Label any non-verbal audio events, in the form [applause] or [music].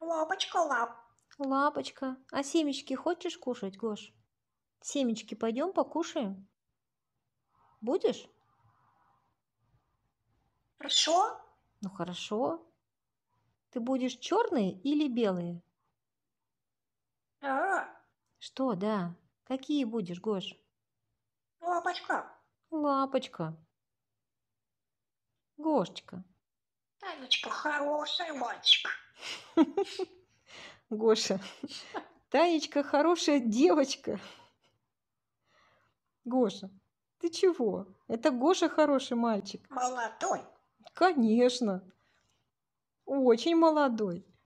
Лапочка, лап. Лапочка. А семечки хочешь кушать, Гош? Семечки пойдем покушаем? Будешь? Хорошо. Ну хорошо. Ты будешь черные или белые? А. Что, да? Какие будешь, Гош? Лапочка. Лапочка. Гошечка, Танечка хороший мальчик. [laughs] Гоша, Танечка хорошая девочка. Гоша, ты чего? Это Гоша хороший мальчик. Молодой. Конечно. Очень молодой.